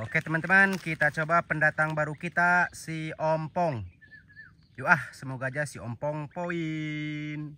Oke teman-teman kita coba pendatang baru kita si Ompong Yuk ah semoga aja si Ompong poin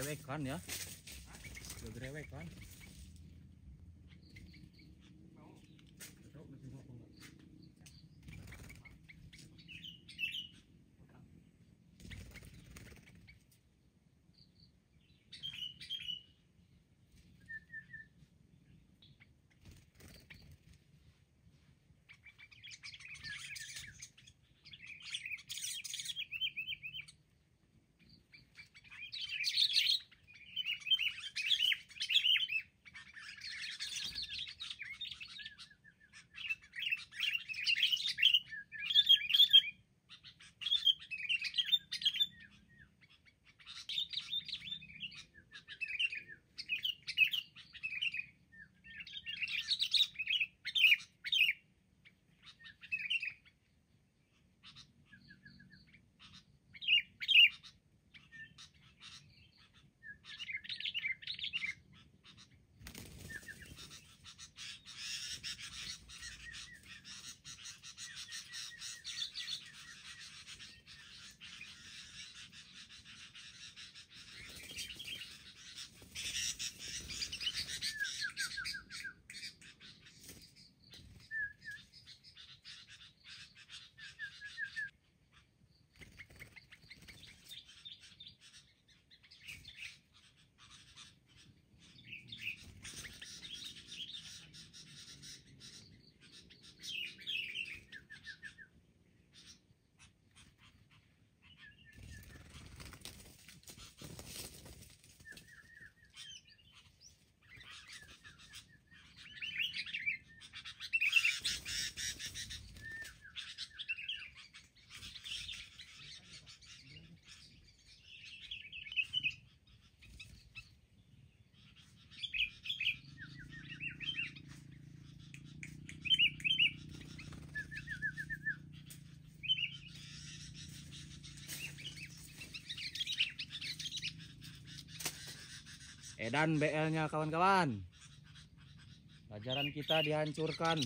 grewek kan ya udah grewek kan Medan BL-nya kawan-kawan. Pelajaran kita dihancurkan.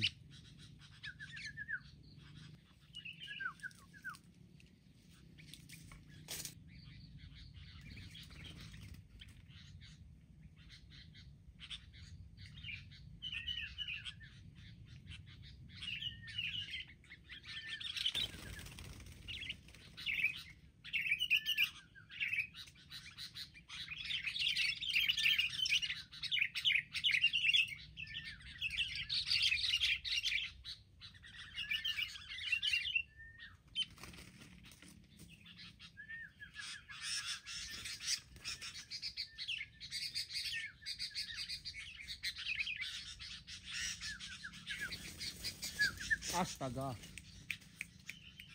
Astaga.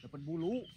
Dapat bulu.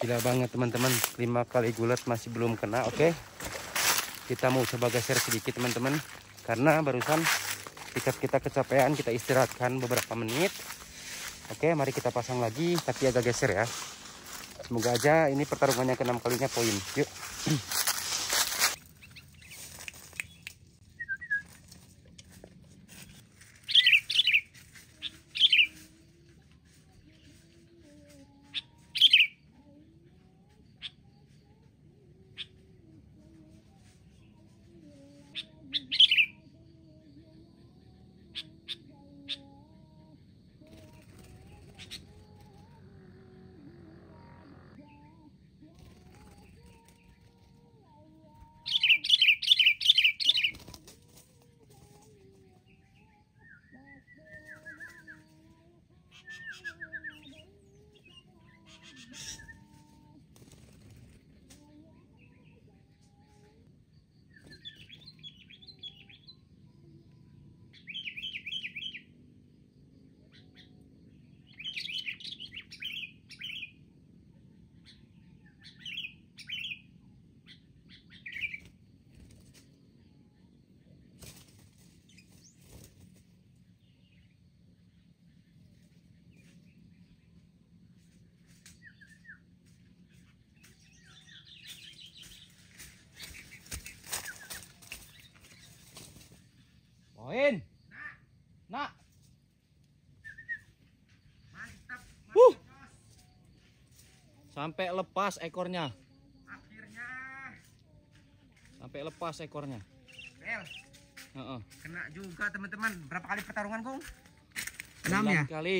gila banget teman-teman 5 kali gulat masih belum kena oke okay? kita mau coba geser sedikit teman-teman karena barusan tiket kita kecapean kita istirahatkan beberapa menit oke okay, mari kita pasang lagi tapi agak geser ya semoga aja ini pertarungannya ke kalinya poin yuk Koin. Nak. Mantap. uh. Sampai lepas ekornya. Akhirnya. Sampai lepas ekornya. Bel. Uh -uh. Kena juga teman-teman. Berapa kali pertarungan, Kung? Enam ya? kali.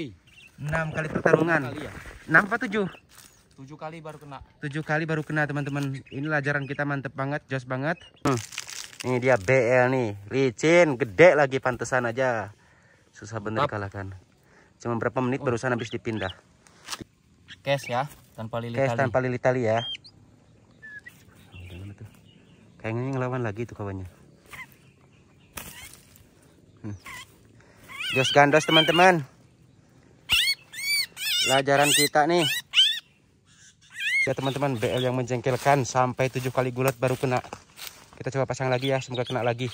Enam kali pertarungan. Ya? Enam apa tujuh? Tujuh kali baru kena. Tujuh kali baru kena, teman-teman. Ini lajaran kita mantep banget, jos banget. Uh. Ini dia BL nih, licin, gede lagi pantesan aja. Susah bener kalahkan. Cuma berapa menit oh. barusan habis dipindah. Kes ya, tanpa lili Kes tanpa lili tali ya. Kayaknya ngelawan lagi tuh kawannya. Hmm. Jos gandos teman-teman. Pelajaran kita nih. Ya teman-teman BL yang menjengkelkan sampai 7 kali gulat baru kena. Kita coba pasang lagi ya, semoga kena lagi.